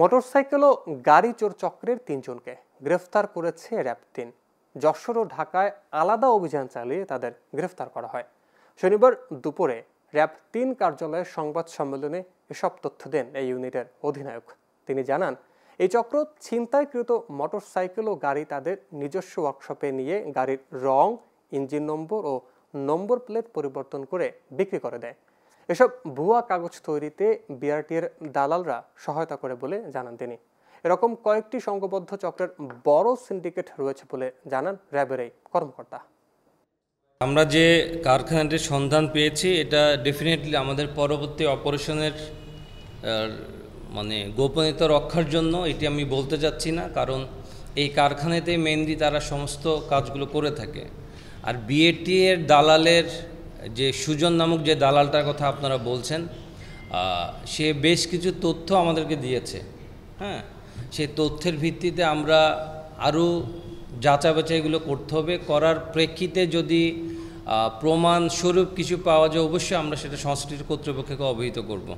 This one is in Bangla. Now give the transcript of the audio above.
মোটরসাইকেল ও গাড়ি চোর চক্রের তিনজনকে গ্রেফতার করেছে র্যাব তিন যশোর ও ঢাকায় আলাদা অভিযান চালিয়ে তাদের গ্রেফতার করা হয় শনিবার দুপুরে র্যাব তিন কার্যালয়ের সংবাদ সম্মেলনে এসব তথ্য দেন এই ইউনিটের অধিনায়ক তিনি জানান এই চক্র ছিনতাইকৃত মোটরসাইকেল ও গাড়ি তাদের নিজস্ব ওয়ার্কশপে নিয়ে গাড়ির রং ইঞ্জিন নম্বর ও নম্বর প্লেট পরিবর্তন করে বিক্রি করে দেয় এসব ভুয়া কাগজ তৈরিতে বিআরটিএর দালালরা সহায়তা করে বলে জানান তিনি এরকম কয়েকটি সংঘবদ্ধ চক্রের বড় সিন্ডিকেট রয়েছে বলে জানান র্যাবের এই কর্মকর্তা আমরা যে কারখানাটির সন্ধান পেয়েছি এটা ডেফিনেটলি আমাদের পরবর্তী অপারেশনের মানে গোপনীয়তা রক্ষার জন্য এটি আমি বলতে যাচ্ছি না কারণ এই কারখানাতে মেনলি তারা সমস্ত কাজগুলো করে থাকে আর বিএটিএর দালালের যে সুজন নামক যে দালালটার কথা আপনারা বলছেন সে বেশ কিছু তথ্য আমাদেরকে দিয়েছে হ্যাঁ সেই তথ্যের ভিত্তিতে আমরা আরও যাচা বাছাইগুলো করতে হবে করার প্রেক্ষিতে যদি প্রমাণস্বরূপ কিছু পাওয়া যায় অবশ্যই আমরা সেটা সংশ্লিষ্ট কর্তৃপক্ষকে অবহিত করব